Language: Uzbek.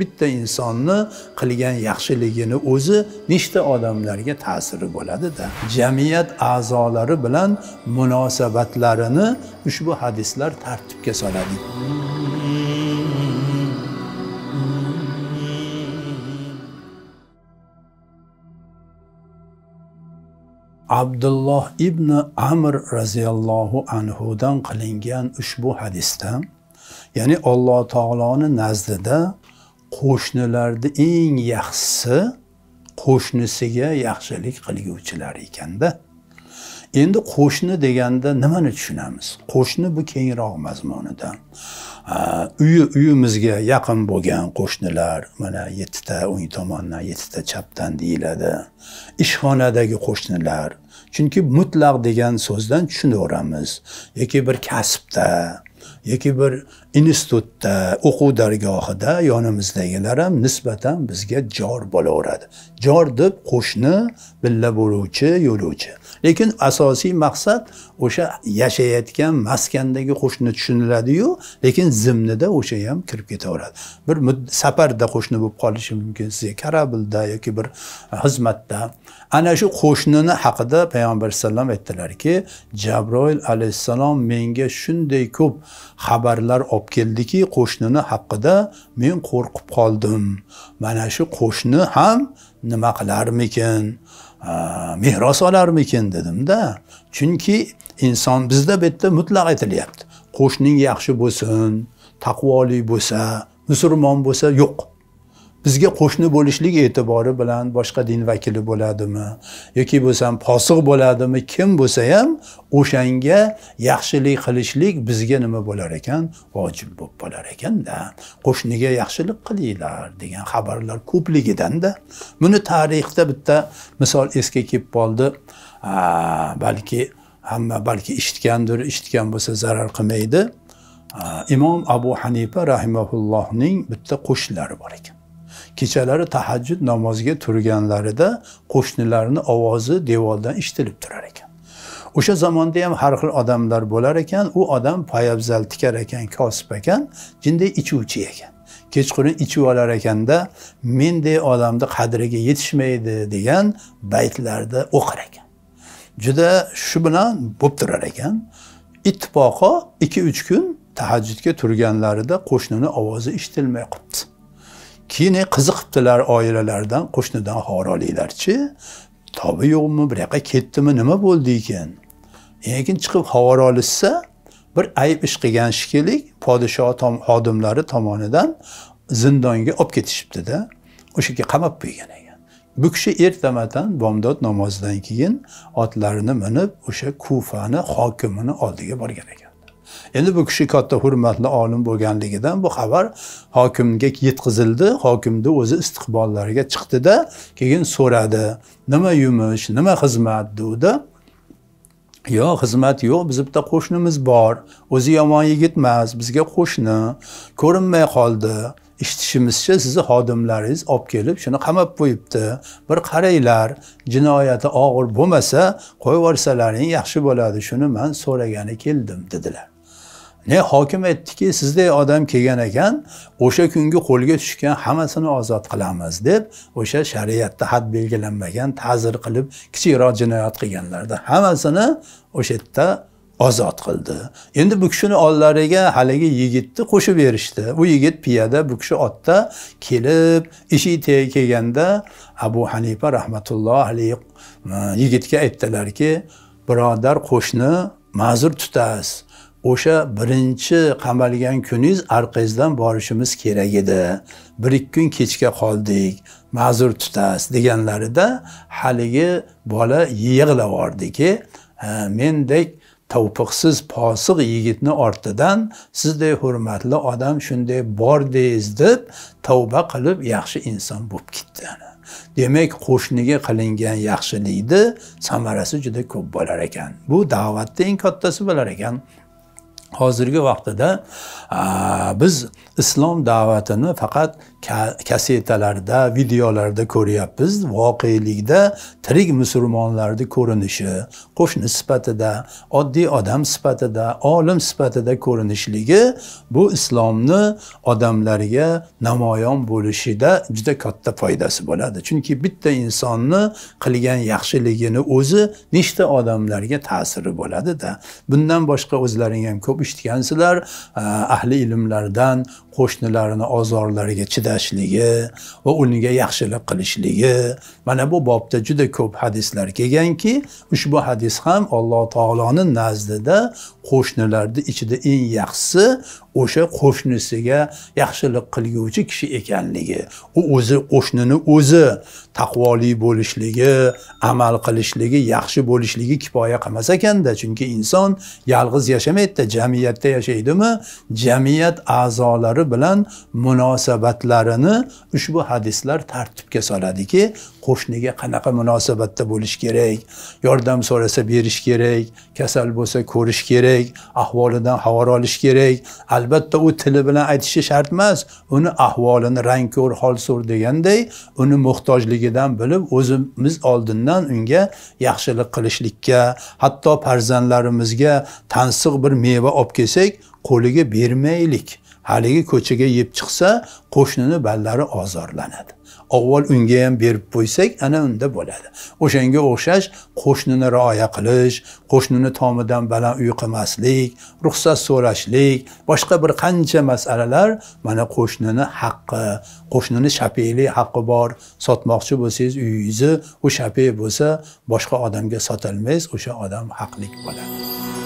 bitta insonni qilgan yaxshiligini o'zi nechta odamlarga ta'siri bo'ladida jamiyat a'zolari bilan munosabatlarini ushbu hadislar tartibga soladi abdulloh ibn amr roziyallohu anhudan qilingan ushbu hadisda ya'ni alloh taoloni nazdida qo'shnilarni eng yaxshisi qo'shnisiga yaxshilik qilguvchilar ekanda endi qo'shni deganda nimani tushunamiz qo'shni bu kengroq mazmunida uyi uyimizga yaqin bo'lgan qo'shnilar mana yettita o'ng tomondan yettita chapdan deyiladi ishxonadagi qo'shnilar chunki mutlaq degan so'zdan tushunaveramiz yoki bir kasbda yoki bir institutda o'quv dargohida yonimizdagilar ham nisbatan bizga jor bo'laveradi jor deb qo'shni birga bo'luvchi yo'luvchi lekin asosiy maqsad o'sha yashayotgan maskandagi qo'shni tushuniladiyu lekin zimnida o'sha ham kirib ketaveradi bir safarda qo'shni bo'lib qolishi mumkin sizga korablda yoki bir xizmatda ana shu qo'shnini haqida payg'ambar alayhisalom aytdilarki jabroil alayhissalom menga shunday ko'p xabarlar olib olib keldiki qo'shnini haqida men qo'rqib qoldim mana shu qo'shni ham nima qilarmikin meros olarmikin dedimda chunki inson bizda bu yerda mutlaq aytilyapti qo'shning yaxshi bo'lsin taqvoli bo'lsa musulmon bo'lsa yo'q bizga qo'shni bo'lishlik e'tibori bilan boshqa din vakili bo'ladimi yoki bo'lsam posiq bo'ladimi kim bo'lsa ham o'shanga yaxshilik qilishlik bizga nima bo'lar ekan vojib bo'lib qolar ekanda qo'shniga yaxshilik qilinglar degan xabarlar ko'pligidanda buni tarixda bitta misol esga kelib qoldi balki hamma balki eshitgandir eshitgan bo'lsa zarar qilmaydi imom abu hanifa rahimaullohning bitta qo'shnilari bor ekan kechalari tahajjud namoziga turganlarida qo'shnilarni ovozi devordan eshitilib turar ekan o'sha zamonda ham har xil odamlar bo'lar ekan u odam poyabzal tikar ekan kosib ekan jinday ichuvchi ekan kechqurun ichib olar ekanda menday odamni qadriga yetishmaydi degan baytlarda o'qir ekan juda shu bilan bo'lib turar ekan ittifoqo ikki uch kun tahajjudga turganlarida qo'shnini ovozi eshitilmay qolibdi keyin qiziqibdilar oilalardan qo'shnidan havoraliklarchi tobi yo'qmi bir yoqqa ketdimi nima bo'ldi ekan keyin chiqib olishsa bir ayb ish qilgan shekilli podshoh xodimlari tomonidan zindonga olib ketishibdida o'sha yerga qamab qo'ygan ekan bu kishi ertamadan bomdod namozidan keyin otlarini minib o'sha kufani hokimini oldiga borgan ekan endi bu kishi katta hurmatli olim bo'lganligidan bu xabar hokimga yetkazildi hokimni o'zi istiqbollariga chiqdida keyin so'radi nima yumush nima xizmat dedi yo xizmat yo'q biz bitta qo'shnimiz bor o'zi yomon yigit emas bizga qo'shni ko'rinmay qoldi eshitishimizcha sizni xodimlaringiz olib kelib shuni qamab qo'yibdi bir qaranglar jinoyati og'ir bo'lmasa qo'yib yuborsalaring yaxshi bo'ladi shuni man so'ragani keldim dedilar ne hokim aytdiki sizday odam kelgan ekan o'sha kungi qo'lga tushgan hammasini ozod qilamiz deb o'sha shariatda had belgilanmagan ta'zir qilib kichikroq jinoyat qilganlarni hammasini o'sha yerda ozod qildi endi bu kishini oldlariga haligi yigitni qo'shib berishdi u yigit piyoda bu kishi otda kelib eshik tagiga kelganda abu hanifa rahmatulloh alayhi yigitga aytdilarki birodar qo'shni ma'zur tutasiz o'sha birinchi qamalgan kuningiz orqangizdan borishimiz kerak edi bir ikki kun kechga qoldik ma'zur tutasiz deganlarida haligi bola yig'lab mendek tavpiqsiz posiq yigitni ortidan sizday hurmatli odam shunday bordingiz deb tavba qilib yaxshi inson bo'lib ketdi demak qo'shniga qilingan yaxshilikni samarasi juda ko'p bo'lar ekan bu da'vatni eng kattasi bo'lar ekan hozirgi vaqtida biz islom da'vatini faqat kassetalarda videolarda ko'ryapmiz voqelikda tirik musulmonlarni ko'rinishi qo'shni sifatida oddiy odam sifatida olim sifatida ko'rinishligi bu islomni odamlarga namoyon bo'lishida juda katta foydasi bo'ladi chunki bitta insonni qilgan yaxshiligini o'zi nechta odamlarga ta'siri bo'ladida bundan boshqa o'zlaring ham ko'p eshitgansizlar ahli ilmlardan qo'shnilarini ozorlariga chidab tashlashligi va unga yaxshilik qilishligi mana bu bobda juda ko'p hadislar kelganki ushbu hadis ham alloh taoloni nazdida qo'shnilarni ichida eng yaxshisi o'sha qo'shnisiga yaxshilik qilguvchi kishi ekanligi u o'zi qo'shnini o'zi taqvoli bo'lishligi amal qilishligi yaxshi bo'lishligi kifoya qilmas ekanda chunki inson yolg'iz yashamaydida jamiyatda yashaydimi jamiyat a'zolari bilan munosabatlar amallarni ushbu hadislar tartibga soladiki qo'shniga qanaqa munosabatda bo'lish kerak yordam so'rasa berish kerak kasal bo'lsa ko'rish kerak ahvolidan xabar olish kerak albatta u tili bilan aytishi shart emas uni ahvolini rang ko'r hol so'r deganday uni muhtojligidan bilib o'zimiz oldindan unga yaxshilik qilishlikka hatto farzandlarimizga tansiq bir meva olib kelsak qo'liga bermaylik haligi ko'chaga yeb chiqsa qo'shnini ballari ozorlanadi avval unga ham berib qo'ysak ana unda bo'ladi o'shanga o'xshash qo'shnini rioya qilish qo'shnini tomidan baland uy qilmaslik ruxsat so'rashlik boshqa bir qancha masalalar mana qo'shnini haqqi qo'shnini shapeli haqqi bor sotmoqchi bo'lsangiz uyingizni u shapey bo'lsa boshqa odamga sotolmaysiz o'sha odam haqlik bo'ladi